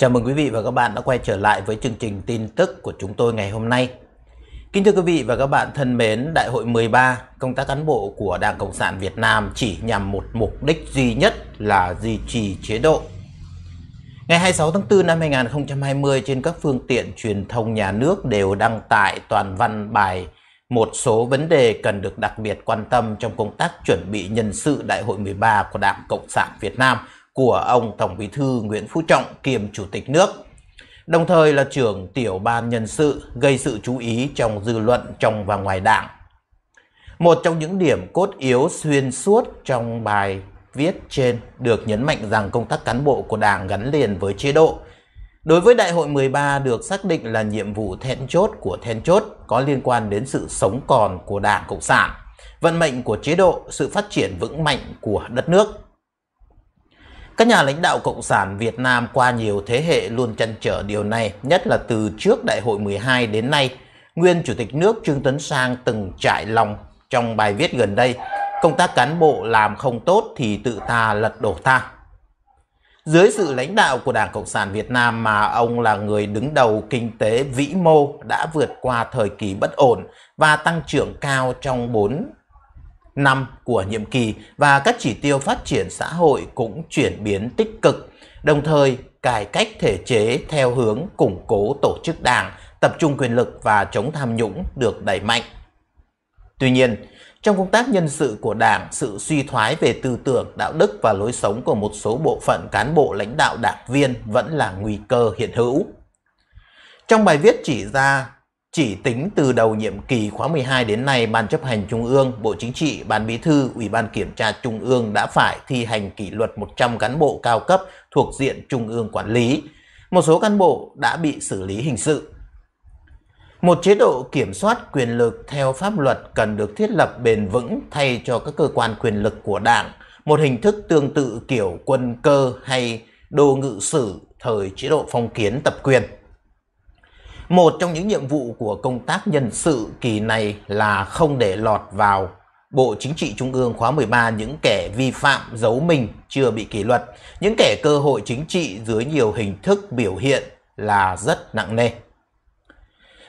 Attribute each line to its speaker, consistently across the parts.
Speaker 1: Chào mừng quý vị và các bạn đã quay trở lại với chương trình tin tức của chúng tôi ngày hôm nay. Kính thưa quý vị và các bạn thân mến, Đại hội 13 công tác cán bộ của Đảng Cộng sản Việt Nam chỉ nhằm một mục đích duy nhất là duy trì chế độ. Ngày 26 tháng 4 năm 2020 trên các phương tiện truyền thông nhà nước đều đăng tải toàn văn bài một số vấn đề cần được đặc biệt quan tâm trong công tác chuẩn bị nhân sự Đại hội 13 của Đảng Cộng sản Việt Nam – của ông Tổng Bí thư Nguyễn Phú Trọng kiêm Chủ tịch nước, đồng thời là trưởng tiểu ban nhân sự gây sự chú ý trong dư luận trong và ngoài đảng. Một trong những điểm cốt yếu xuyên suốt trong bài viết trên được nhấn mạnh rằng công tác cán bộ của Đảng gắn liền với chế độ. Đối với Đại hội 13 được xác định là nhiệm vụ then chốt của then chốt có liên quan đến sự sống còn của Đảng Cộng sản, vận mệnh của chế độ, sự phát triển vững mạnh của đất nước. Các nhà lãnh đạo Cộng sản Việt Nam qua nhiều thế hệ luôn chăn trở điều này, nhất là từ trước Đại hội 12 đến nay. Nguyên Chủ tịch nước Trương Tấn Sang từng trải lòng trong bài viết gần đây, công tác cán bộ làm không tốt thì tự ta lật đổ ta. Dưới sự lãnh đạo của Đảng Cộng sản Việt Nam mà ông là người đứng đầu kinh tế vĩ mô đã vượt qua thời kỳ bất ổn và tăng trưởng cao trong 4 năm của nhiệm kỳ và các chỉ tiêu phát triển xã hội cũng chuyển biến tích cực, đồng thời cải cách thể chế theo hướng củng cố tổ chức đảng, tập trung quyền lực và chống tham nhũng được đẩy mạnh. Tuy nhiên, trong công tác nhân sự của đảng, sự suy thoái về tư tưởng, đạo đức và lối sống của một số bộ phận cán bộ lãnh đạo đảng viên vẫn là nguy cơ hiện hữu. Trong bài viết chỉ ra chỉ tính từ đầu nhiệm kỳ khóa 12 đến nay, Ban chấp hành Trung ương, Bộ Chính trị, Ban Bí thư, Ủy ban Kiểm tra Trung ương đã phải thi hành kỷ luật 100 cán bộ cao cấp thuộc diện Trung ương quản lý. Một số cán bộ đã bị xử lý hình sự. Một chế độ kiểm soát quyền lực theo pháp luật cần được thiết lập bền vững thay cho các cơ quan quyền lực của Đảng, một hình thức tương tự kiểu quân cơ hay đô ngự sử thời chế độ phong kiến tập quyền. Một trong những nhiệm vụ của công tác nhân sự kỳ này là không để lọt vào Bộ Chính trị Trung ương khóa 13 những kẻ vi phạm giấu mình chưa bị kỷ luật, những kẻ cơ hội chính trị dưới nhiều hình thức biểu hiện là rất nặng nề.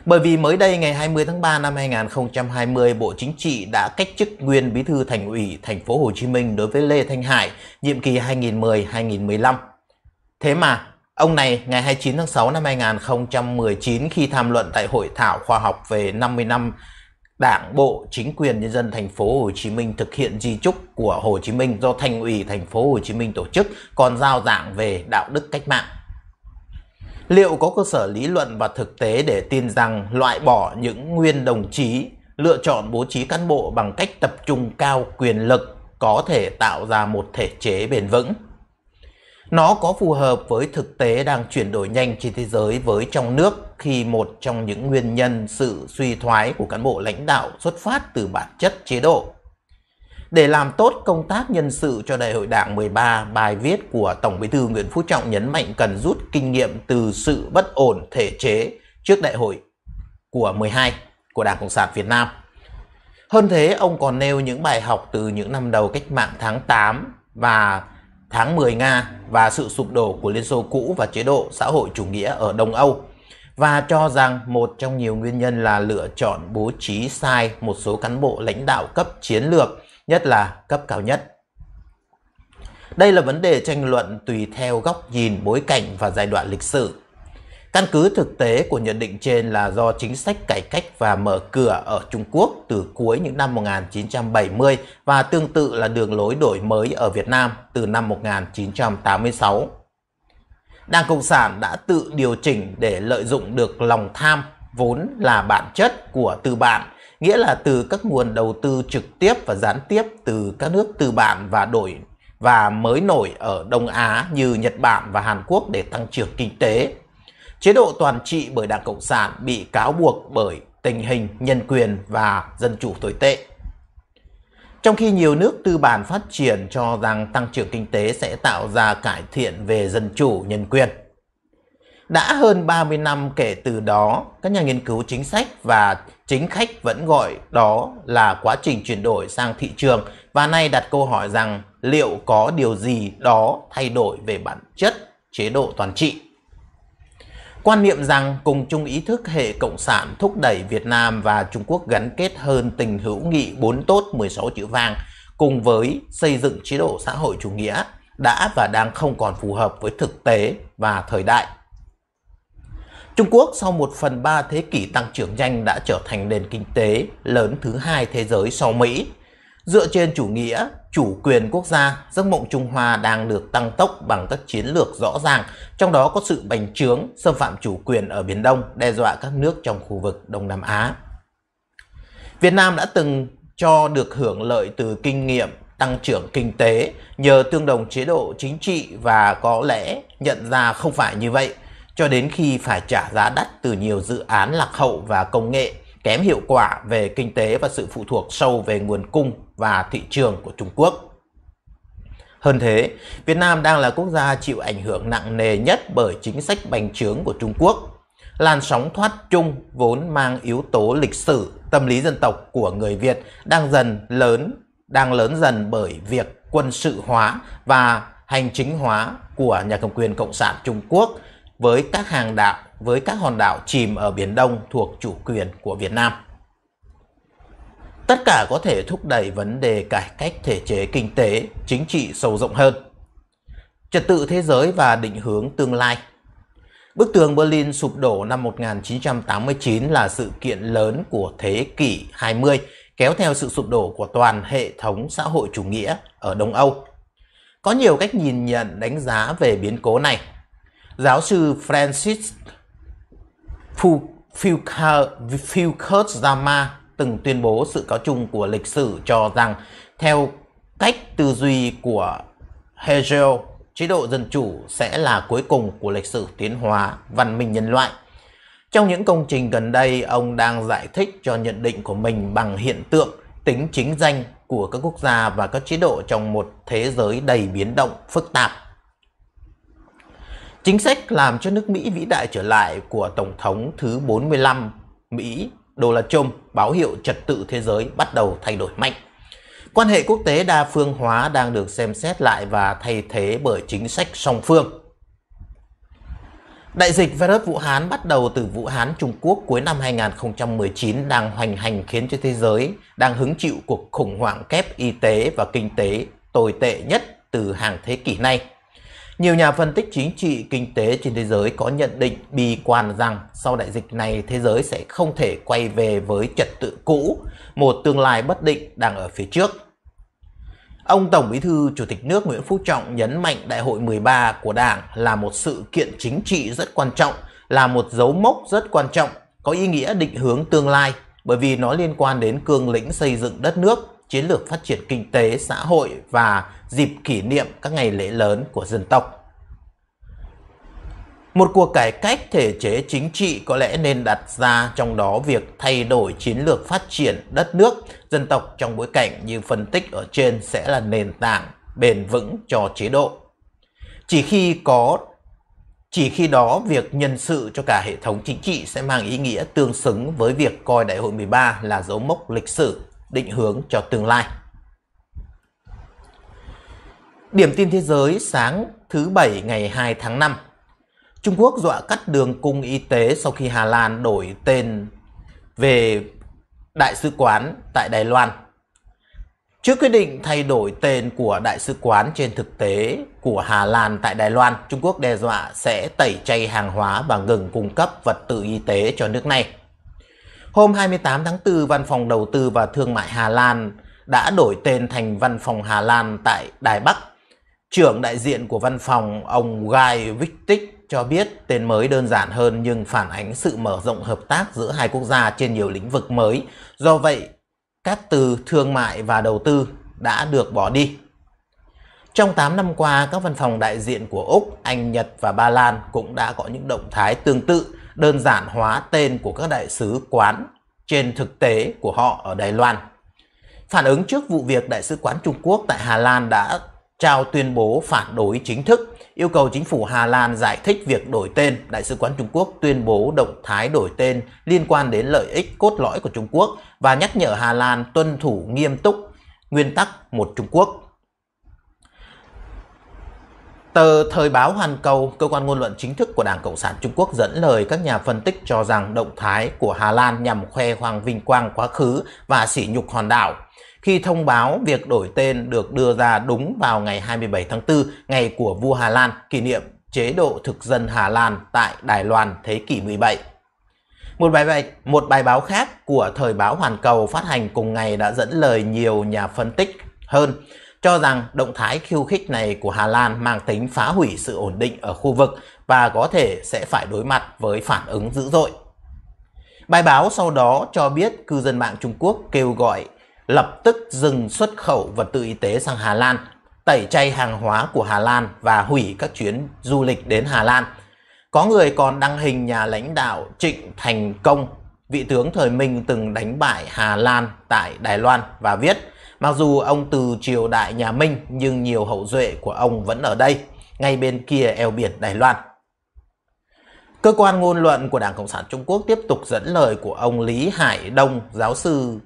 Speaker 1: Bởi vì mới đây ngày 20 tháng 3 năm 2020, Bộ Chính trị đã cách chức nguyên Bí thư Thành ủy Thành phố Hồ Chí Minh đối với Lê Thanh Hải, nhiệm kỳ 2010-2015. Thế mà Ông này ngày 29 tháng 6 năm 2019 khi tham luận tại hội thảo khoa học về 50 năm Đảng bộ chính quyền nhân dân thành phố Hồ Chí Minh thực hiện di trúc của Hồ Chí Minh do Thành ủy thành phố Hồ Chí Minh tổ chức còn giao giảng về đạo đức cách mạng. Liệu có cơ sở lý luận và thực tế để tin rằng loại bỏ những nguyên đồng chí lựa chọn bố trí cán bộ bằng cách tập trung cao quyền lực có thể tạo ra một thể chế bền vững? Nó có phù hợp với thực tế đang chuyển đổi nhanh trên thế giới với trong nước khi một trong những nguyên nhân sự suy thoái của cán bộ lãnh đạo xuất phát từ bản chất chế độ. Để làm tốt công tác nhân sự cho Đại hội Đảng 13, bài viết của Tổng Bí thư Nguyễn Phú Trọng nhấn mạnh cần rút kinh nghiệm từ sự bất ổn thể chế trước đại hội của 12 của Đảng Cộng sản Việt Nam. Hơn thế, ông còn nêu những bài học từ những năm đầu cách mạng tháng 8 và tháng 10 Nga và sự sụp đổ của Liên Xô cũ và chế độ xã hội chủ nghĩa ở Đông Âu và cho rằng một trong nhiều nguyên nhân là lựa chọn bố trí sai một số cán bộ lãnh đạo cấp chiến lược, nhất là cấp cao nhất. Đây là vấn đề tranh luận tùy theo góc nhìn, bối cảnh và giai đoạn lịch sử Căn cứ thực tế của nhận định trên là do chính sách cải cách và mở cửa ở Trung Quốc từ cuối những năm 1970 và tương tự là đường lối đổi mới ở Việt Nam từ năm 1986. Đảng Cộng sản đã tự điều chỉnh để lợi dụng được lòng tham vốn là bản chất của tư bản, nghĩa là từ các nguồn đầu tư trực tiếp và gián tiếp từ các nước tư bản và đổi và mới nổi ở Đông Á như Nhật Bản và Hàn Quốc để tăng trưởng kinh tế Chế độ toàn trị bởi Đảng Cộng sản bị cáo buộc bởi tình hình nhân quyền và dân chủ tồi tệ. Trong khi nhiều nước tư bản phát triển cho rằng tăng trưởng kinh tế sẽ tạo ra cải thiện về dân chủ, nhân quyền. Đã hơn 30 năm kể từ đó, các nhà nghiên cứu chính sách và chính khách vẫn gọi đó là quá trình chuyển đổi sang thị trường và nay đặt câu hỏi rằng liệu có điều gì đó thay đổi về bản chất chế độ toàn trị quan niệm rằng cùng chung ý thức hệ Cộng sản thúc đẩy Việt Nam và Trung Quốc gắn kết hơn tình hữu nghị 4 tốt 16 chữ vàng cùng với xây dựng chế độ xã hội chủ nghĩa đã và đang không còn phù hợp với thực tế và thời đại. Trung Quốc sau một phần ba thế kỷ tăng trưởng nhanh đã trở thành nền kinh tế lớn thứ hai thế giới sau Mỹ Dựa trên chủ nghĩa, chủ quyền quốc gia, giấc mộng Trung Hoa đang được tăng tốc bằng các chiến lược rõ ràng, trong đó có sự bành trướng, xâm phạm chủ quyền ở Biển Đông, đe dọa các nước trong khu vực Đông Nam Á. Việt Nam đã từng cho được hưởng lợi từ kinh nghiệm tăng trưởng kinh tế nhờ tương đồng chế độ chính trị và có lẽ nhận ra không phải như vậy cho đến khi phải trả giá đắt từ nhiều dự án lạc hậu và công nghệ kém hiệu quả về kinh tế và sự phụ thuộc sâu về nguồn cung và thị trường của Trung Quốc. Hơn thế, Việt Nam đang là quốc gia chịu ảnh hưởng nặng nề nhất bởi chính sách bành trướng của Trung Quốc. Làn sóng thoát chung vốn mang yếu tố lịch sử, tâm lý dân tộc của người Việt đang dần lớn, đang lớn dần bởi việc quân sự hóa và hành chính hóa của nhà cầm quyền Cộng sản Trung Quốc với các hàng đạo, với các hòn đảo chìm ở Biển Đông thuộc chủ quyền của Việt Nam. Tất cả có thể thúc đẩy vấn đề cải cách thể chế kinh tế, chính trị sâu rộng hơn. Trật tự thế giới và định hướng tương lai Bức tường Berlin sụp đổ năm 1989 là sự kiện lớn của thế kỷ 20, kéo theo sự sụp đổ của toàn hệ thống xã hội chủ nghĩa ở Đông Âu. Có nhiều cách nhìn nhận đánh giá về biến cố này. Giáo sư Francis zama từng tuyên bố sự cáo chung của lịch sử cho rằng theo cách tư duy của Hegel, chế độ dân chủ sẽ là cuối cùng của lịch sử tiến hóa văn minh nhân loại. Trong những công trình gần đây, ông đang giải thích cho nhận định của mình bằng hiện tượng tính chính danh của các quốc gia và các chế độ trong một thế giới đầy biến động phức tạp. Chính sách làm cho nước Mỹ vĩ đại trở lại của Tổng thống thứ 45 Mỹ đô la chôm báo hiệu trật tự thế giới bắt đầu thay đổi mạnh. Quan hệ quốc tế đa phương hóa đang được xem xét lại và thay thế bởi chính sách song phương. Đại dịch virus Vũ Hán bắt đầu từ Vũ Hán, Trung Quốc cuối năm 2019 đang hoành hành khiến cho thế giới đang hứng chịu cuộc khủng hoảng kép y tế và kinh tế tồi tệ nhất từ hàng thế kỷ này. Nhiều nhà phân tích chính trị, kinh tế trên thế giới có nhận định bi quan rằng sau đại dịch này thế giới sẽ không thể quay về với trật tự cũ, một tương lai bất định đang ở phía trước. Ông Tổng Bí thư Chủ tịch nước Nguyễn Phú Trọng nhấn mạnh Đại hội 13 của Đảng là một sự kiện chính trị rất quan trọng, là một dấu mốc rất quan trọng, có ý nghĩa định hướng tương lai bởi vì nó liên quan đến cương lĩnh xây dựng đất nước, chiến lược phát triển kinh tế, xã hội và dịp kỷ niệm các ngày lễ lớn của dân tộc. Một cuộc cải cách thể chế chính trị có lẽ nên đặt ra trong đó việc thay đổi chiến lược phát triển đất nước, dân tộc trong bối cảnh như phân tích ở trên sẽ là nền tảng bền vững cho chế độ. Chỉ khi có chỉ khi đó việc nhân sự cho cả hệ thống chính trị sẽ mang ý nghĩa tương xứng với việc coi Đại hội 13 là dấu mốc lịch sử định hướng cho tương lai. Điểm tin thế giới sáng thứ Bảy ngày 2 tháng 5 Trung Quốc dọa cắt đường cung y tế sau khi Hà Lan đổi tên về Đại sứ quán tại Đài Loan. Trước quyết định thay đổi tên của Đại sứ quán trên thực tế của Hà Lan tại Đài Loan, Trung Quốc đe dọa sẽ tẩy chay hàng hóa và ngừng cung cấp vật tư y tế cho nước này. Hôm 28 tháng 4, Văn phòng Đầu tư và Thương mại Hà Lan đã đổi tên thành Văn phòng Hà Lan tại Đài Bắc. Trưởng đại diện của văn phòng, ông Guy Victic cho biết tên mới đơn giản hơn nhưng phản ánh sự mở rộng hợp tác giữa hai quốc gia trên nhiều lĩnh vực mới. Do vậy, các từ thương mại và đầu tư đã được bỏ đi. Trong 8 năm qua, các văn phòng đại diện của Úc, Anh, Nhật và Ba Lan cũng đã có những động thái tương tự đơn giản hóa tên của các đại sứ quán trên thực tế của họ ở Đài Loan. Phản ứng trước vụ việc Đại sứ quán Trung Quốc tại Hà Lan đã trao tuyên bố phản đối chính thức yêu cầu chính phủ Hà Lan giải thích việc đổi tên Đại sứ quán Trung Quốc tuyên bố động thái đổi tên liên quan đến lợi ích cốt lõi của Trung Quốc và nhắc nhở Hà Lan tuân thủ nghiêm túc nguyên tắc một Trung Quốc. Tờ Thời báo Hoàn Cầu, cơ quan ngôn luận chính thức của Đảng Cộng sản Trung Quốc dẫn lời các nhà phân tích cho rằng động thái của Hà Lan nhằm khoe hoàng vinh quang quá khứ và sỉ nhục hòn đảo. Khi thông báo việc đổi tên được đưa ra đúng vào ngày 27 tháng 4, ngày của vua Hà Lan kỷ niệm chế độ thực dân Hà Lan tại Đài Loan thế kỷ 17. Một bài, bài, một bài báo khác của Thời báo Hoàn Cầu phát hành cùng ngày đã dẫn lời nhiều nhà phân tích hơn cho rằng động thái khiêu khích này của Hà Lan mang tính phá hủy sự ổn định ở khu vực và có thể sẽ phải đối mặt với phản ứng dữ dội. Bài báo sau đó cho biết cư dân mạng Trung Quốc kêu gọi lập tức dừng xuất khẩu vật tư y tế sang Hà Lan, tẩy chay hàng hóa của Hà Lan và hủy các chuyến du lịch đến Hà Lan. Có người còn đăng hình nhà lãnh đạo Trịnh Thành Công vị tướng thời Minh từng đánh bại Hà Lan tại Đài Loan và viết Mặc dù ông từ triều đại nhà Minh nhưng nhiều hậu duệ của ông vẫn ở đây, ngay bên kia eo biển Đài Loan. Cơ quan ngôn luận của Đảng Cộng sản Trung Quốc tiếp tục dẫn lời của ông Lý Hải Đông, giáo sư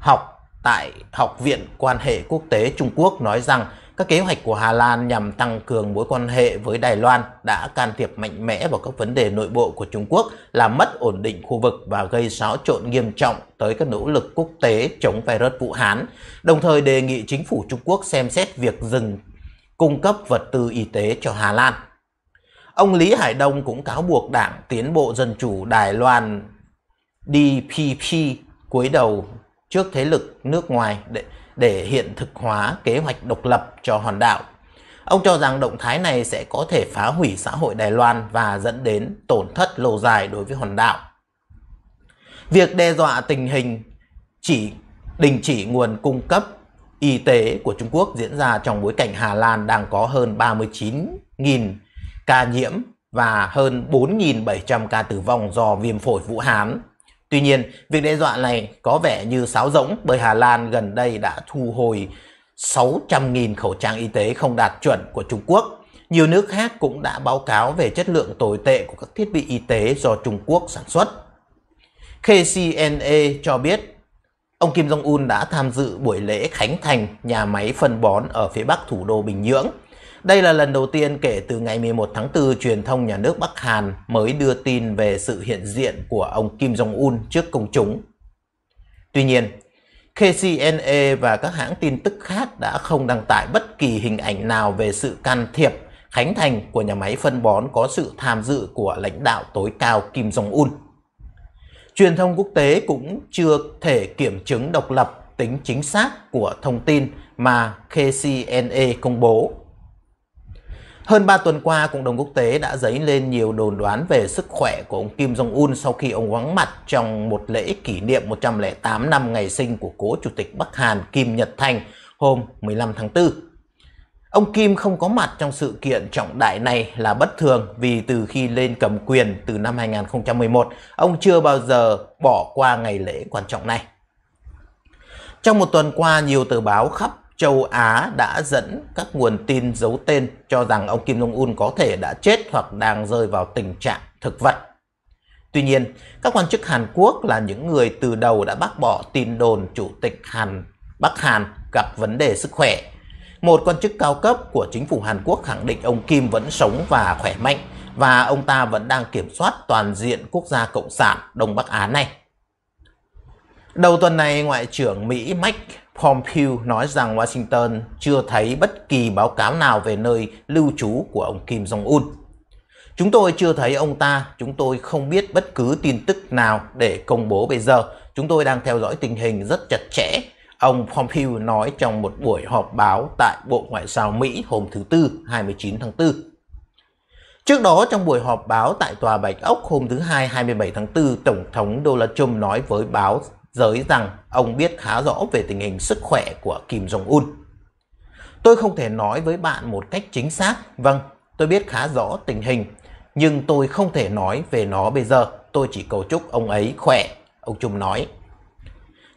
Speaker 1: học tại Học viện Quan hệ Quốc tế Trung Quốc nói rằng các kế hoạch của Hà Lan nhằm tăng cường mối quan hệ với Đài Loan đã can thiệp mạnh mẽ vào các vấn đề nội bộ của Trung Quốc, làm mất ổn định khu vực và gây xáo trộn nghiêm trọng tới các nỗ lực quốc tế chống virus Vũ Hán, đồng thời đề nghị chính phủ Trung Quốc xem xét việc dừng cung cấp vật tư y tế cho Hà Lan. Ông Lý Hải Đông cũng cáo buộc Đảng Tiến bộ Dân chủ Đài Loan DPP cúi đầu trước thế lực nước ngoài để để hiện thực hóa kế hoạch độc lập cho hòn đảo. Ông cho rằng động thái này sẽ có thể phá hủy xã hội Đài Loan và dẫn đến tổn thất lâu dài đối với hòn đảo. Việc đe dọa tình hình chỉ đình chỉ nguồn cung cấp y tế của Trung Quốc diễn ra trong bối cảnh Hà Lan đang có hơn 39.000 ca nhiễm và hơn 4.700 ca tử vong do viêm phổi Vũ Hán Tuy nhiên, việc đe dọa này có vẻ như sáo rỗng bởi Hà Lan gần đây đã thu hồi 600.000 khẩu trang y tế không đạt chuẩn của Trung Quốc. Nhiều nước khác cũng đã báo cáo về chất lượng tồi tệ của các thiết bị y tế do Trung Quốc sản xuất. KCNA cho biết ông Kim Jong-un đã tham dự buổi lễ khánh thành nhà máy phân bón ở phía bắc thủ đô Bình Nhưỡng đây là lần đầu tiên kể từ ngày 11 tháng 4 truyền thông nhà nước Bắc Hàn mới đưa tin về sự hiện diện của ông Kim Jong-un trước công chúng. Tuy nhiên, KCNA và các hãng tin tức khác đã không đăng tải bất kỳ hình ảnh nào về sự can thiệp khánh thành của nhà máy phân bón có sự tham dự của lãnh đạo tối cao Kim Jong-un. Truyền thông quốc tế cũng chưa thể kiểm chứng độc lập tính chính xác của thông tin mà KCNA công bố. Hơn 3 tuần qua, cộng đồng quốc tế đã dấy lên nhiều đồn đoán về sức khỏe của ông Kim Jong-un sau khi ông vắng mặt trong một lễ kỷ niệm 108 năm ngày sinh của cố Chủ tịch Bắc Hàn Kim Nhật Thành hôm 15 tháng 4. Ông Kim không có mặt trong sự kiện trọng đại này là bất thường vì từ khi lên cầm quyền từ năm 2011, ông chưa bao giờ bỏ qua ngày lễ quan trọng này. Trong một tuần qua, nhiều tờ báo khắp châu Á đã dẫn các nguồn tin giấu tên cho rằng ông Kim Jong-un có thể đã chết hoặc đang rơi vào tình trạng thực vật. Tuy nhiên, các quan chức Hàn Quốc là những người từ đầu đã bác bỏ tin đồn Chủ tịch Hàn Bắc Hàn gặp vấn đề sức khỏe. Một quan chức cao cấp của chính phủ Hàn Quốc khẳng định ông Kim vẫn sống và khỏe mạnh và ông ta vẫn đang kiểm soát toàn diện quốc gia Cộng sản Đông Bắc Á này. Đầu tuần này, Ngoại trưởng Mỹ Mike Pompeo nói rằng Washington chưa thấy bất kỳ báo cáo nào về nơi lưu trú của ông Kim Jong-un. Chúng tôi chưa thấy ông ta, chúng tôi không biết bất cứ tin tức nào để công bố bây giờ. Chúng tôi đang theo dõi tình hình rất chặt chẽ, ông Pompeo nói trong một buổi họp báo tại Bộ Ngoại giao Mỹ hôm thứ Tư 29 tháng 4. Trước đó trong buổi họp báo tại Tòa Bạch Ốc hôm thứ Hai 27 tháng 4, Tổng thống Donald Trump nói với báo giới rằng ông biết khá rõ về tình hình sức khỏe của Kim Jong-un. Tôi không thể nói với bạn một cách chính xác, vâng, tôi biết khá rõ tình hình, nhưng tôi không thể nói về nó bây giờ, tôi chỉ cầu chúc ông ấy khỏe, ông Trung nói.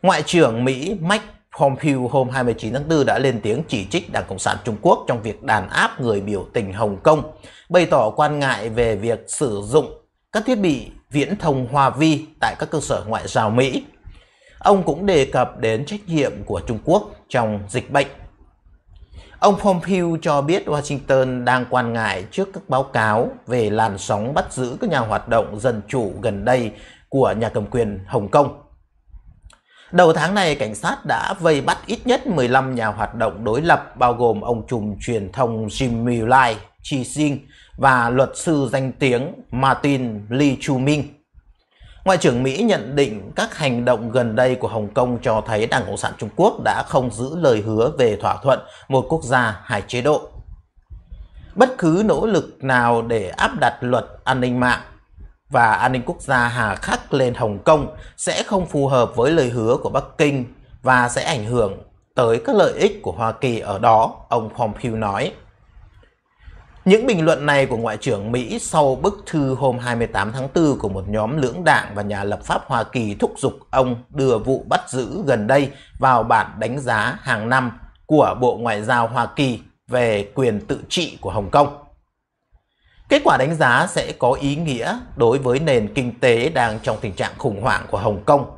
Speaker 1: Ngoại trưởng Mỹ Mike Pompeo hôm 29 tháng 4 đã lên tiếng chỉ trích Đảng Cộng sản Trung Quốc trong việc đàn áp người biểu tình Hồng Kông, bày tỏ quan ngại về việc sử dụng các thiết bị viễn thông hòa vi tại các cơ sở ngoại giao Mỹ ông cũng đề cập đến trách nhiệm của Trung Quốc trong dịch bệnh. Ông Pompeo cho biết Washington đang quan ngại trước các báo cáo về làn sóng bắt giữ các nhà hoạt động dân chủ gần đây của nhà cầm quyền Hồng Kông. Đầu tháng này, cảnh sát đã vây bắt ít nhất 15 nhà hoạt động đối lập bao gồm ông trùm truyền thông Jimmy Lai, Chi Xin và luật sư danh tiếng Martin Lee Chu Minh. Ngoại trưởng Mỹ nhận định các hành động gần đây của Hồng Kông cho thấy Đảng Cộng sản Trung Quốc đã không giữ lời hứa về thỏa thuận một quốc gia hai chế độ. Bất cứ nỗ lực nào để áp đặt luật an ninh mạng và an ninh quốc gia hà khắc lên Hồng Kông sẽ không phù hợp với lời hứa của Bắc Kinh và sẽ ảnh hưởng tới các lợi ích của Hoa Kỳ ở đó, ông Pompeo nói. Những bình luận này của Ngoại trưởng Mỹ sau bức thư hôm 28 tháng 4 của một nhóm lưỡng đảng và nhà lập pháp Hoa Kỳ thúc giục ông đưa vụ bắt giữ gần đây vào bản đánh giá hàng năm của Bộ Ngoại giao Hoa Kỳ về quyền tự trị của Hồng Kông. Kết quả đánh giá sẽ có ý nghĩa đối với nền kinh tế đang trong tình trạng khủng hoảng của Hồng Kông.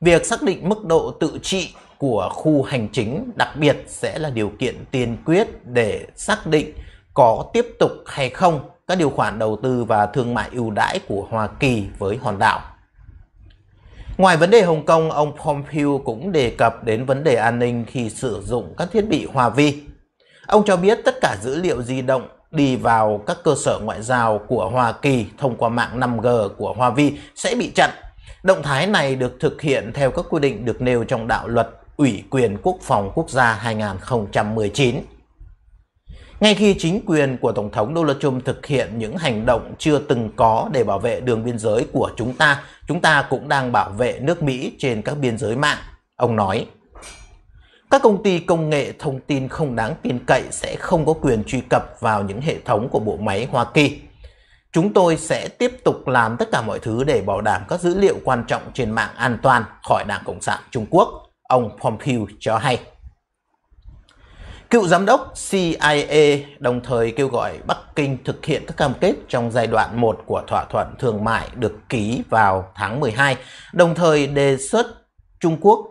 Speaker 1: Việc xác định mức độ tự trị của khu hành chính đặc biệt sẽ là điều kiện tiên quyết để xác định có tiếp tục hay không các điều khoản đầu tư và thương mại ưu đãi của Hoa Kỳ với hòn đảo. Ngoài vấn đề Hồng Kông, ông Pompeo cũng đề cập đến vấn đề an ninh khi sử dụng các thiết bị hòa vi. Ông cho biết tất cả dữ liệu di động đi vào các cơ sở ngoại giao của Hoa Kỳ thông qua mạng 5G của Hoa Vi sẽ bị chặn. Động thái này được thực hiện theo các quy định được nêu trong đạo luật Ủy quyền Quốc phòng Quốc gia 2019. Ngay khi chính quyền của Tổng thống Donald Trump thực hiện những hành động chưa từng có để bảo vệ đường biên giới của chúng ta, chúng ta cũng đang bảo vệ nước Mỹ trên các biên giới mạng, ông nói. Các công ty công nghệ thông tin không đáng tin cậy sẽ không có quyền truy cập vào những hệ thống của bộ máy Hoa Kỳ. Chúng tôi sẽ tiếp tục làm tất cả mọi thứ để bảo đảm các dữ liệu quan trọng trên mạng an toàn khỏi Đảng Cộng sản Trung Quốc, ông Pompeo cho hay. Cựu giám đốc CIA đồng thời kêu gọi Bắc Kinh thực hiện các cam kết trong giai đoạn 1 của thỏa thuận thương mại được ký vào tháng 12, đồng thời đề xuất Trung Quốc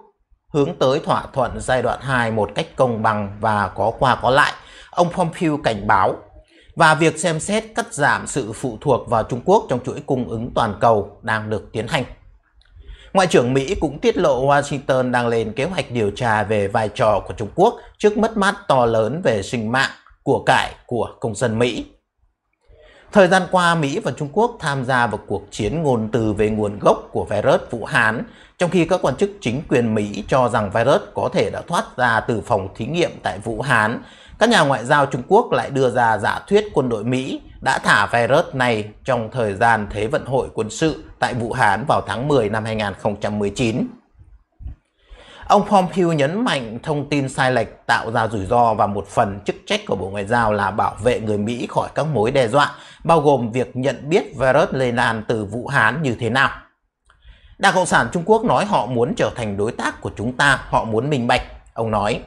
Speaker 1: hướng tới thỏa thuận giai đoạn 2 một cách công bằng và có qua có lại. Ông Pompeo cảnh báo và việc xem xét cắt giảm sự phụ thuộc vào Trung Quốc trong chuỗi cung ứng toàn cầu đang được tiến hành. Ngoại trưởng Mỹ cũng tiết lộ Washington đang lên kế hoạch điều tra về vai trò của Trung Quốc trước mất mát to lớn về sinh mạng, của cải của công dân Mỹ. Thời gian qua, Mỹ và Trung Quốc tham gia vào cuộc chiến ngôn từ về nguồn gốc của virus Vũ Hán, trong khi các quan chức chính quyền Mỹ cho rằng virus có thể đã thoát ra từ phòng thí nghiệm tại Vũ Hán các nhà ngoại giao Trung Quốc lại đưa ra giả thuyết quân đội Mỹ đã thả virus này trong thời gian Thế vận hội quân sự tại Vũ Hán vào tháng 10 năm 2019. Ông Pompeo nhấn mạnh thông tin sai lệch tạo ra rủi ro và một phần chức trách của Bộ Ngoại giao là bảo vệ người Mỹ khỏi các mối đe dọa, bao gồm việc nhận biết virus lây lan từ Vũ Hán như thế nào. Đảng Cộng sản Trung Quốc nói họ muốn trở thành đối tác của chúng ta, họ muốn minh bạch, ông nói.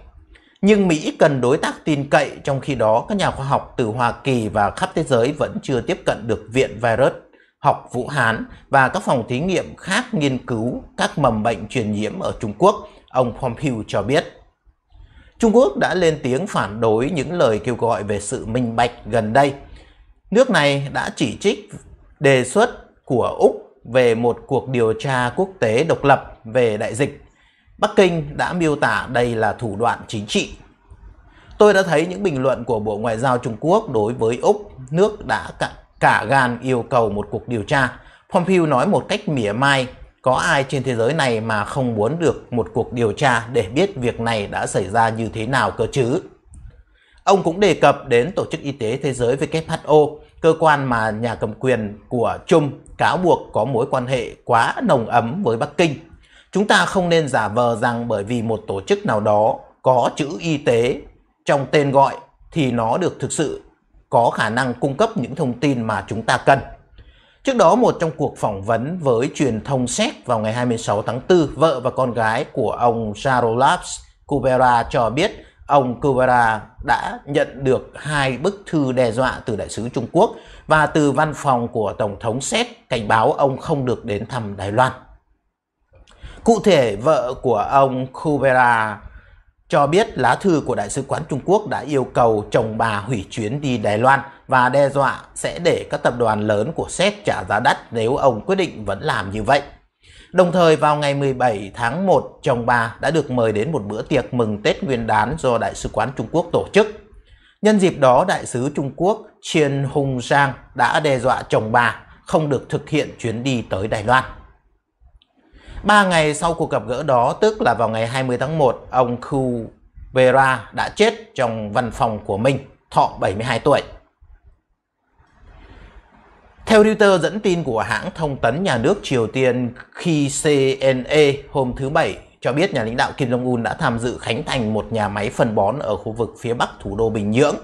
Speaker 1: Nhưng Mỹ cần đối tác tin cậy, trong khi đó các nhà khoa học từ Hoa Kỳ và khắp thế giới vẫn chưa tiếp cận được viện virus học Vũ Hán và các phòng thí nghiệm khác nghiên cứu các mầm bệnh truyền nhiễm ở Trung Quốc, ông Pompeo cho biết. Trung Quốc đã lên tiếng phản đối những lời kêu gọi về sự minh bạch gần đây. Nước này đã chỉ trích đề xuất của Úc về một cuộc điều tra quốc tế độc lập về đại dịch Bắc Kinh đã miêu tả đây là thủ đoạn chính trị. Tôi đã thấy những bình luận của Bộ Ngoại giao Trung Quốc đối với Úc, nước đã cả, cả gan yêu cầu một cuộc điều tra. Pompeo nói một cách mỉa mai, có ai trên thế giới này mà không muốn được một cuộc điều tra để biết việc này đã xảy ra như thế nào cơ chứ? Ông cũng đề cập đến Tổ chức Y tế Thế giới WHO, cơ quan mà nhà cầm quyền của Trung cáo buộc có mối quan hệ quá nồng ấm với Bắc Kinh. Chúng ta không nên giả vờ rằng bởi vì một tổ chức nào đó có chữ y tế trong tên gọi thì nó được thực sự có khả năng cung cấp những thông tin mà chúng ta cần. Trước đó một trong cuộc phỏng vấn với truyền thông Séc vào ngày 26 tháng 4, vợ và con gái của ông Jarolaps Kubera cho biết ông Kubera đã nhận được hai bức thư đe dọa từ đại sứ Trung Quốc và từ văn phòng của Tổng thống Séc cảnh báo ông không được đến thăm Đài Loan. Cụ thể, vợ của ông Kubera cho biết lá thư của Đại sứ quán Trung Quốc đã yêu cầu chồng bà hủy chuyến đi Đài Loan và đe dọa sẽ để các tập đoàn lớn của Séc trả giá đắt nếu ông quyết định vẫn làm như vậy. Đồng thời vào ngày 17 tháng 1, chồng bà đã được mời đến một bữa tiệc mừng Tết Nguyên đán do Đại sứ quán Trung Quốc tổ chức. Nhân dịp đó, Đại sứ Trung Quốc Chiên Hùng Giang đã đe dọa chồng bà không được thực hiện chuyến đi tới Đài Loan. 3 ngày sau cuộc gặp gỡ đó, tức là vào ngày 20 tháng 1, ông Khu Vera đã chết trong văn phòng của mình, thọ 72 tuổi. Theo Reuters dẫn tin của hãng thông tấn nhà nước Triều Tiên khi CNA hôm thứ Bảy cho biết nhà lãnh đạo Kim Jong-un đã tham dự khánh thành một nhà máy phân bón ở khu vực phía bắc thủ đô Bình Nhưỡng.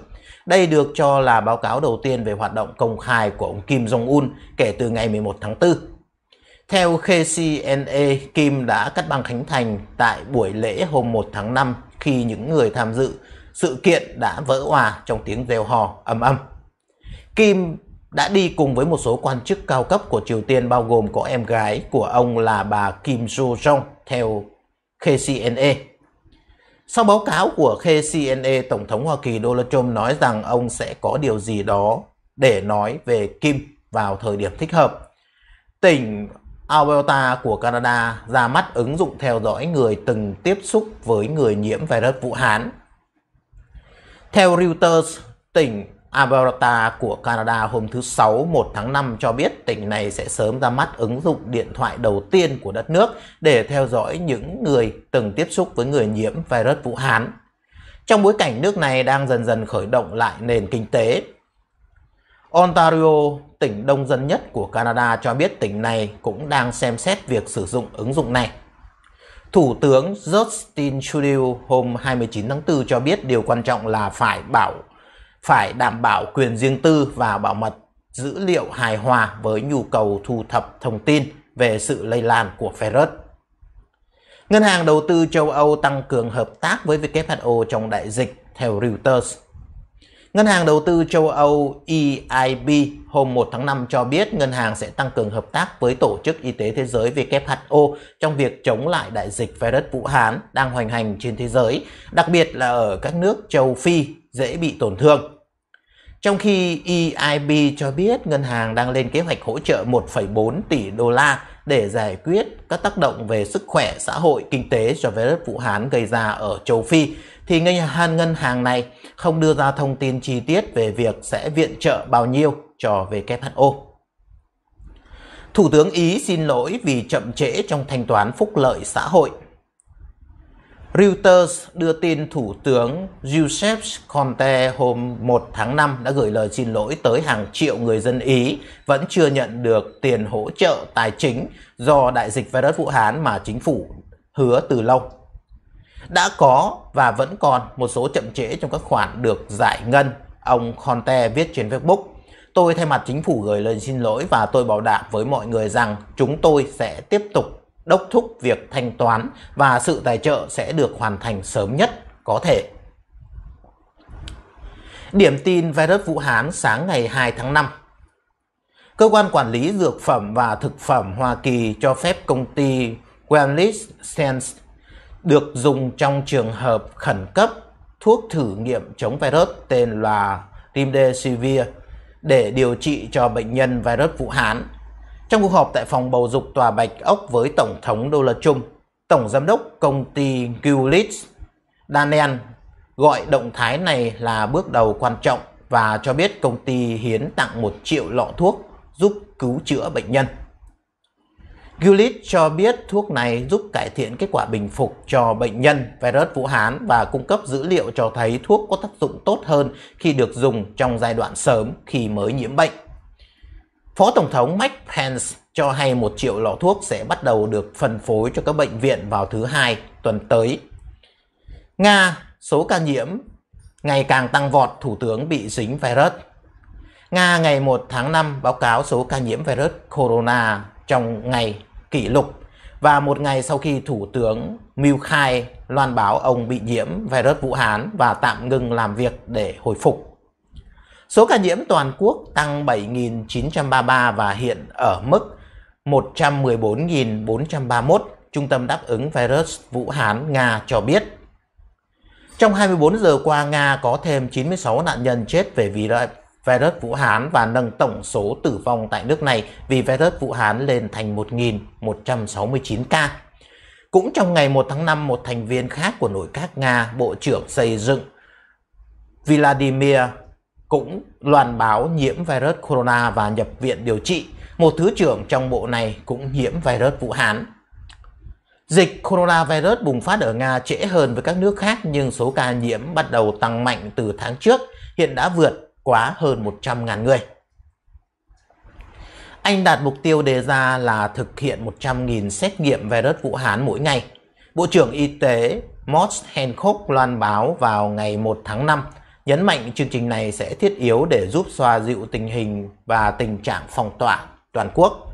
Speaker 1: Đây được cho là báo cáo đầu tiên về hoạt động công khai của ông Kim Jong-un kể từ ngày 11 tháng 4 theo KCNA, Kim đã cắt băng khánh thành tại buổi lễ hôm 1 tháng 5 khi những người tham dự sự kiện đã vỡ hòa trong tiếng reo hò ầm ầm. Kim đã đi cùng với một số quan chức cao cấp của Triều Tiên bao gồm có em gái của ông là bà Kim Jo Jong theo KCNA. Sau báo cáo của KCNA, Tổng thống Hoa Kỳ Donald Trump nói rằng ông sẽ có điều gì đó để nói về Kim vào thời điểm thích hợp. Tỉnh Alberta của Canada ra mắt ứng dụng theo dõi người từng tiếp xúc với người nhiễm virus Vũ Hán. Theo Reuters, tỉnh Alberta của Canada hôm thứ Sáu 1 tháng 5 cho biết tỉnh này sẽ sớm ra mắt ứng dụng điện thoại đầu tiên của đất nước để theo dõi những người từng tiếp xúc với người nhiễm virus Vũ Hán. Trong bối cảnh nước này đang dần dần khởi động lại nền kinh tế, Ontario, tỉnh đông dân nhất của Canada cho biết tỉnh này cũng đang xem xét việc sử dụng ứng dụng này. Thủ tướng Justin Trudeau hôm 29 tháng 4 cho biết điều quan trọng là phải bảo phải đảm bảo quyền riêng tư và bảo mật dữ liệu hài hòa với nhu cầu thu thập thông tin về sự lây lan của virus. Ngân hàng đầu tư châu Âu tăng cường hợp tác với WHO trong đại dịch theo Reuters. Ngân hàng đầu tư châu Âu EIB hôm 1 tháng 5 cho biết ngân hàng sẽ tăng cường hợp tác với Tổ chức Y tế Thế giới WHO trong việc chống lại đại dịch virus Vũ Hán đang hoành hành trên thế giới, đặc biệt là ở các nước châu Phi dễ bị tổn thương. Trong khi EIB cho biết ngân hàng đang lên kế hoạch hỗ trợ 1,4 tỷ đô la để giải quyết các tác động về sức khỏe, xã hội, kinh tế do virus Vũ Hán gây ra ở châu Phi, thì ngân hàng ngân hàng này không đưa ra thông tin chi tiết về việc sẽ viện trợ bao nhiêu cho WHO. Thủ tướng Ý xin lỗi vì chậm trễ trong thanh toán phúc lợi xã hội. Reuters đưa tin Thủ tướng Giuseppe Conte hôm 1 tháng 5 đã gửi lời xin lỗi tới hàng triệu người dân Ý vẫn chưa nhận được tiền hỗ trợ tài chính do đại dịch virus Vũ Hán mà chính phủ hứa từ lâu đã có và vẫn còn một số chậm trễ trong các khoản được giải ngân, ông Conte viết trên Facebook. Tôi thay mặt chính phủ gửi lời xin lỗi và tôi bảo đảm với mọi người rằng chúng tôi sẽ tiếp tục đốc thúc việc thanh toán và sự tài trợ sẽ được hoàn thành sớm nhất có thể. Điểm tin virus Vũ Hán sáng ngày 2 tháng 5 Cơ quan quản lý dược phẩm và thực phẩm Hoa Kỳ cho phép công ty Wellness Sense được dùng trong trường hợp khẩn cấp thuốc thử nghiệm chống virus tên là Remdesivir để điều trị cho bệnh nhân virus Vũ Hán. Trong cuộc họp tại phòng bầu dục Tòa Bạch Ốc với Tổng thống Đô La Trung, Tổng Giám đốc công ty Gillis Daniel gọi động thái này là bước đầu quan trọng và cho biết công ty hiến tặng 1 triệu lọ thuốc giúp cứu chữa bệnh nhân. Gulit cho biết thuốc này giúp cải thiện kết quả bình phục cho bệnh nhân virus Vũ Hán và cung cấp dữ liệu cho thấy thuốc có tác dụng tốt hơn khi được dùng trong giai đoạn sớm khi mới nhiễm bệnh. Phó Tổng thống Mike Pence cho hay một triệu lọ thuốc sẽ bắt đầu được phân phối cho các bệnh viện vào thứ hai tuần tới. Nga, số ca nhiễm ngày càng tăng vọt, thủ tướng bị dính virus. Nga ngày 1 tháng 5 báo cáo số ca nhiễm virus corona trong ngày kỷ lục và một ngày sau khi Thủ tướng Mưu Khai loan báo ông bị nhiễm virus Vũ Hán và tạm ngừng làm việc để hồi phục. Số ca nhiễm toàn quốc tăng 7.933 và hiện ở mức 114.431, Trung tâm đáp ứng virus Vũ Hán Nga cho biết. Trong 24 giờ qua, Nga có thêm 96 nạn nhân chết về virus Vũ Hán và nâng tổng số tử vong tại nước này vì virus Vũ Hán lên thành 1.169 ca. Cũng trong ngày 1 tháng 5, một thành viên khác của nội các Nga, Bộ trưởng Xây dựng Vladimir cũng loan báo nhiễm virus corona và nhập viện điều trị. Một thứ trưởng trong bộ này cũng nhiễm virus Vũ Hán. Dịch coronavirus bùng phát ở Nga trễ hơn với các nước khác nhưng số ca nhiễm bắt đầu tăng mạnh từ tháng trước, hiện đã vượt quá hơn 100.000 người. Anh đạt mục tiêu đề ra là thực hiện 100.000 xét nghiệm virus Vũ Hán mỗi ngày. Bộ trưởng Y tế Moss Hancock loan báo vào ngày 1 tháng 5, nhấn mạnh chương trình này sẽ thiết yếu để giúp xoa dịu tình hình và tình trạng phong tỏa toàn quốc.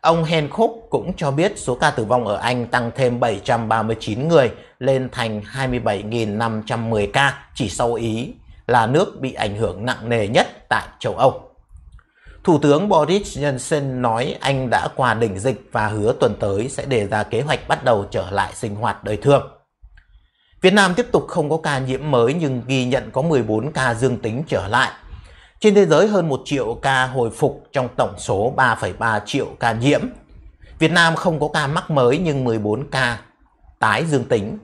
Speaker 1: Ông Hancock cũng cho biết số ca tử vong ở Anh tăng thêm 739 người lên thành 27.510 ca chỉ sau Ý là nước bị ảnh hưởng nặng nề nhất tại châu Âu. Thủ tướng Boris Johnson nói Anh đã qua đỉnh dịch và hứa tuần tới sẽ đề ra kế hoạch bắt đầu trở lại sinh hoạt đời thường. Việt Nam tiếp tục không có ca nhiễm mới nhưng ghi nhận có 14 ca dương tính trở lại. Trên thế giới hơn 1 triệu ca hồi phục trong tổng số 3,3 triệu ca nhiễm. Việt Nam không có ca mắc mới nhưng 14 ca tái dương tính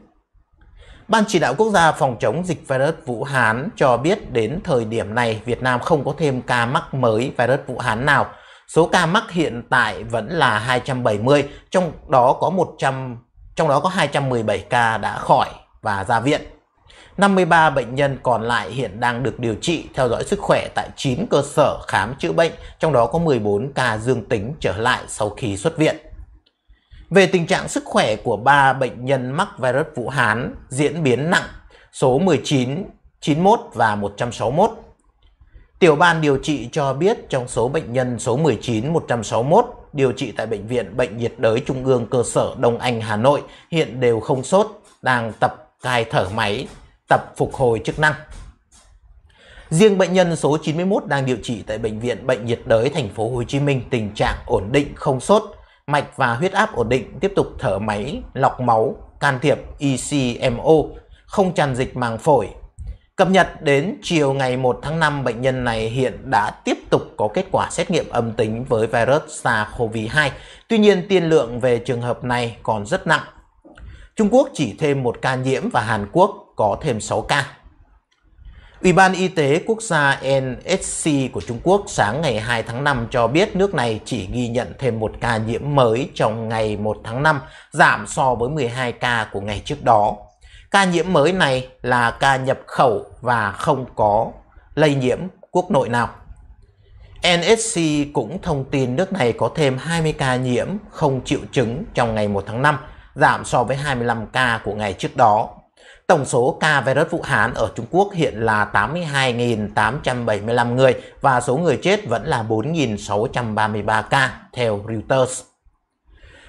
Speaker 1: Ban chỉ đạo quốc gia phòng chống dịch virus Vũ Hán cho biết đến thời điểm này Việt Nam không có thêm ca mắc mới virus Vũ Hán nào. Số ca mắc hiện tại vẫn là 270, trong đó có 100 trong đó có 217 ca đã khỏi và ra viện. 53 bệnh nhân còn lại hiện đang được điều trị theo dõi sức khỏe tại 9 cơ sở khám chữa bệnh, trong đó có 14 ca dương tính trở lại sau khi xuất viện. Về tình trạng sức khỏe của ba bệnh nhân mắc virus Vũ Hán diễn biến nặng số 19, 91 và 161. Tiểu ban điều trị cho biết trong số bệnh nhân số 19, 161 điều trị tại Bệnh viện Bệnh nhiệt đới Trung ương cơ sở Đông Anh, Hà Nội hiện đều không sốt, đang tập cai thở máy, tập phục hồi chức năng. Riêng bệnh nhân số 91 đang điều trị tại Bệnh viện Bệnh nhiệt đới thành phố Hồ Chí Minh tình trạng ổn định không sốt, mạch và huyết áp ổn định, tiếp tục thở máy, lọc máu, can thiệp ECMO, không tràn dịch màng phổi. Cập nhật đến chiều ngày 1 tháng 5, bệnh nhân này hiện đã tiếp tục có kết quả xét nghiệm âm tính với virus SARS-CoV-2. Tuy nhiên, tiên lượng về trường hợp này còn rất nặng. Trung Quốc chỉ thêm một ca nhiễm và Hàn Quốc có thêm 6 ca. Ủy ban Y tế Quốc gia NSC của Trung Quốc sáng ngày 2 tháng 5 cho biết nước này chỉ ghi nhận thêm một ca nhiễm mới trong ngày 1 tháng 5, giảm so với 12 ca của ngày trước đó. Ca nhiễm mới này là ca nhập khẩu và không có lây nhiễm quốc nội nào. NSC cũng thông tin nước này có thêm 20 ca nhiễm không triệu chứng trong ngày 1 tháng 5, giảm so với 25 ca của ngày trước đó Tổng số ca virus Vũ Hán ở Trung Quốc hiện là 82.875 người và số người chết vẫn là 4.633 ca, theo Reuters.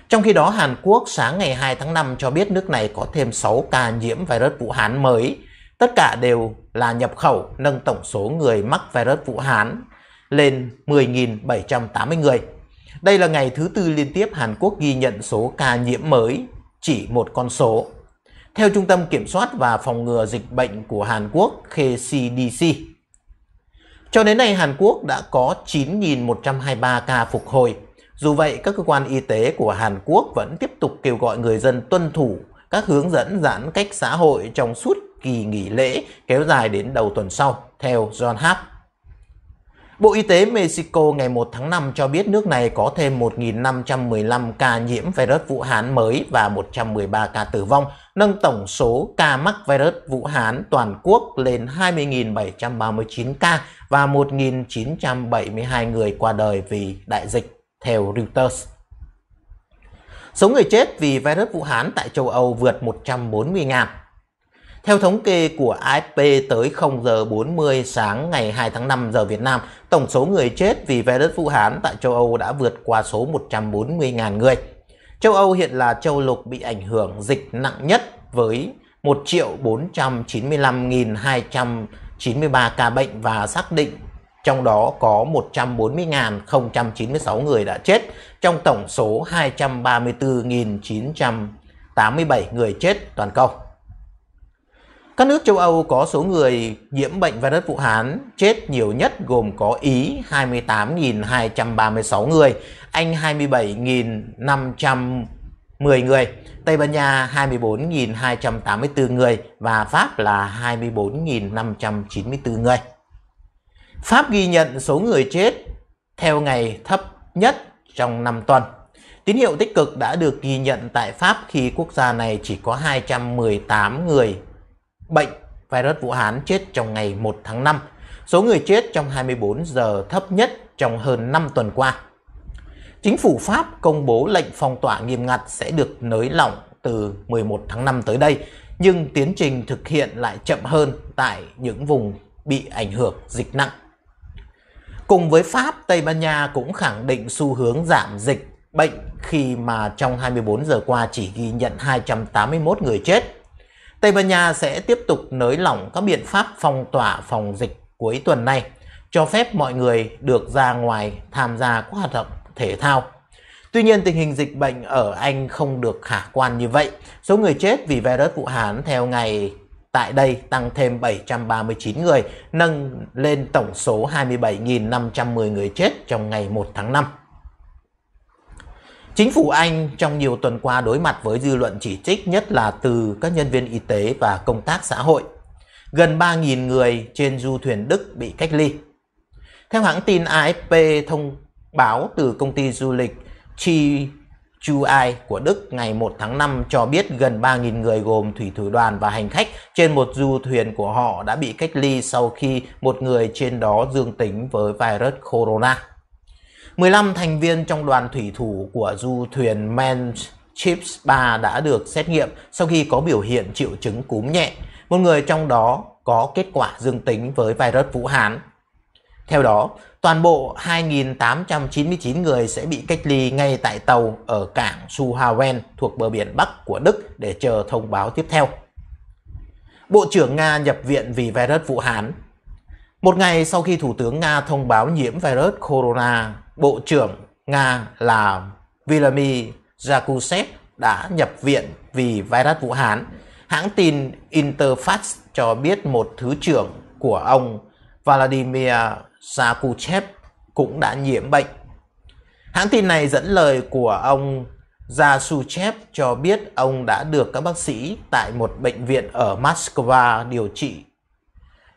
Speaker 1: Trong khi đó, Hàn Quốc sáng ngày 2 tháng 5 cho biết nước này có thêm 6 ca nhiễm virus Vũ Hán mới. Tất cả đều là nhập khẩu, nâng tổng số người mắc virus Vũ Hán lên 10.780 người. Đây là ngày thứ tư liên tiếp Hàn Quốc ghi nhận số ca nhiễm mới, chỉ một con số theo Trung tâm Kiểm soát và Phòng ngừa Dịch bệnh của Hàn Quốc KCDC. Cho đến nay, Hàn Quốc đã có 9.123 ca phục hồi. Dù vậy, các cơ quan y tế của Hàn Quốc vẫn tiếp tục kêu gọi người dân tuân thủ các hướng dẫn giãn cách xã hội trong suốt kỳ nghỉ lễ kéo dài đến đầu tuần sau, theo John Hap. Bộ Y tế Mexico ngày 1 tháng 5 cho biết nước này có thêm 1.515 ca nhiễm virus Vũ Hán mới và 113 ca tử vong, nâng tổng số ca mắc virus Vũ Hán toàn quốc lên 20.739 ca và 1.972 người qua đời vì đại dịch, theo Reuters. Số người chết vì virus Vũ Hán tại châu Âu vượt 140.000. Theo thống kê của AFP tới 0 giờ 40 sáng ngày 2 tháng 5 giờ Việt Nam, tổng số người chết vì virus Vũ Hán tại châu Âu đã vượt qua số 140.000 người. Châu Âu hiện là châu lục bị ảnh hưởng dịch nặng nhất với 1.495.293 ca bệnh và xác định trong đó có 140.096 người đã chết trong tổng số 234.987 người chết toàn cầu. Các nước châu Âu có số người nhiễm bệnh virus Vũ Hán chết nhiều nhất gồm có Ý 28.236 người, Anh 27.510 người, Tây Ban Nha 24.284 người và Pháp là 24.594 người. Pháp ghi nhận số người chết theo ngày thấp nhất trong 5 tuần. Tín hiệu tích cực đã được ghi nhận tại Pháp khi quốc gia này chỉ có 218 người bệnh virus Vũ Hán chết trong ngày 1 tháng 5. Số người chết trong 24 giờ thấp nhất trong hơn 5 tuần qua. Chính phủ Pháp công bố lệnh phong tỏa nghiêm ngặt sẽ được nới lỏng từ 11 tháng 5 tới đây, nhưng tiến trình thực hiện lại chậm hơn tại những vùng bị ảnh hưởng dịch nặng. Cùng với Pháp, Tây Ban Nha cũng khẳng định xu hướng giảm dịch bệnh khi mà trong 24 giờ qua chỉ ghi nhận 281 người chết Tây Ban Nha sẽ tiếp tục nới lỏng các biện pháp phong tỏa phòng dịch cuối tuần này, cho phép mọi người được ra ngoài tham gia các hoạt động thể thao. Tuy nhiên, tình hình dịch bệnh ở Anh không được khả quan như vậy. Số người chết vì virus Vũ Hán theo ngày tại đây tăng thêm 739 người, nâng lên tổng số 27.510 người chết trong ngày 1 tháng 5. Chính phủ Anh trong nhiều tuần qua đối mặt với dư luận chỉ trích nhất là từ các nhân viên y tế và công tác xã hội. Gần 3.000 người trên du thuyền Đức bị cách ly. Theo hãng tin AFP thông báo từ công ty du lịch Chi Chuai của Đức ngày 1 tháng 5 cho biết gần 3.000 người gồm thủy thủ đoàn và hành khách trên một du thuyền của họ đã bị cách ly sau khi một người trên đó dương tính với virus corona. 15 thành viên trong đoàn thủy thủ của du thuyền Men Chips 3 đã được xét nghiệm sau khi có biểu hiện triệu chứng cúm nhẹ. Một người trong đó có kết quả dương tính với virus Vũ Hán. Theo đó, toàn bộ 2.899 người sẽ bị cách ly ngay tại tàu ở cảng Suhaven thuộc bờ biển Bắc của Đức để chờ thông báo tiếp theo. Bộ trưởng Nga nhập viện vì virus Vũ Hán một ngày sau khi Thủ tướng Nga thông báo nhiễm virus corona Bộ trưởng Nga là Vladimir Yakushev đã nhập viện vì virus Vũ Hán. Hãng tin Interfax cho biết một thứ trưởng của ông Vladimir Yakushev cũng đã nhiễm bệnh. Hãng tin này dẫn lời của ông Yasuchev cho biết ông đã được các bác sĩ tại một bệnh viện ở Moscow điều trị.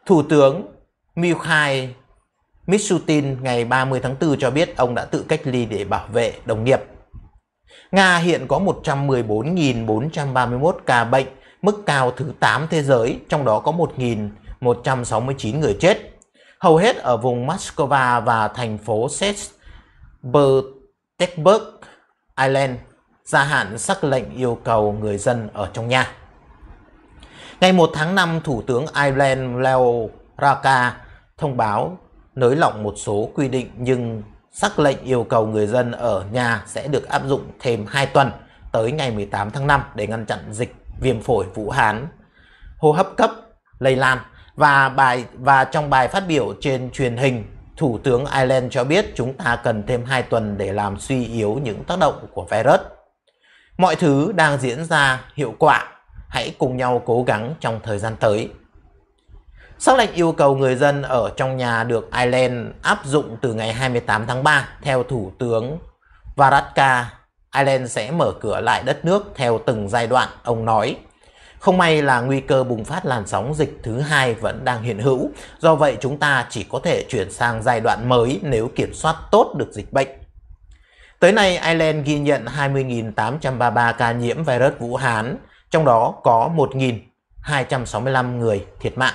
Speaker 1: Thủ tướng Mikhail Mishutin ngày 30 tháng 4 cho biết ông đã tự cách ly để bảo vệ đồng nghiệp. Nga hiện có 114.431 ca bệnh, mức cao thứ 8 thế giới, trong đó có 1.169 người chết. Hầu hết ở vùng Moscow và thành phố Sesbertekberg, Ireland, gia hạn sắc lệnh yêu cầu người dân ở trong nhà. Ngày 1 tháng 5, Thủ tướng Ireland Leo Raka thông báo nới lỏng một số quy định nhưng sắc lệnh yêu cầu người dân ở nhà sẽ được áp dụng thêm 2 tuần tới ngày 18 tháng 5 để ngăn chặn dịch viêm phổi Vũ Hán hô hấp cấp lây lan và bài và trong bài phát biểu trên truyền hình Thủ tướng Ireland cho biết chúng ta cần thêm 2 tuần để làm suy yếu những tác động của virus. Mọi thứ đang diễn ra hiệu quả, hãy cùng nhau cố gắng trong thời gian tới. Sắc lệnh yêu cầu người dân ở trong nhà được Ireland áp dụng từ ngày 28 tháng 3. Theo Thủ tướng Varadkar, Ireland sẽ mở cửa lại đất nước theo từng giai đoạn, ông nói. Không may là nguy cơ bùng phát làn sóng dịch thứ hai vẫn đang hiện hữu, do vậy chúng ta chỉ có thể chuyển sang giai đoạn mới nếu kiểm soát tốt được dịch bệnh. Tới nay, Ireland ghi nhận 20.833 ca nhiễm virus Vũ Hán, trong đó có 1.265 người thiệt mạng.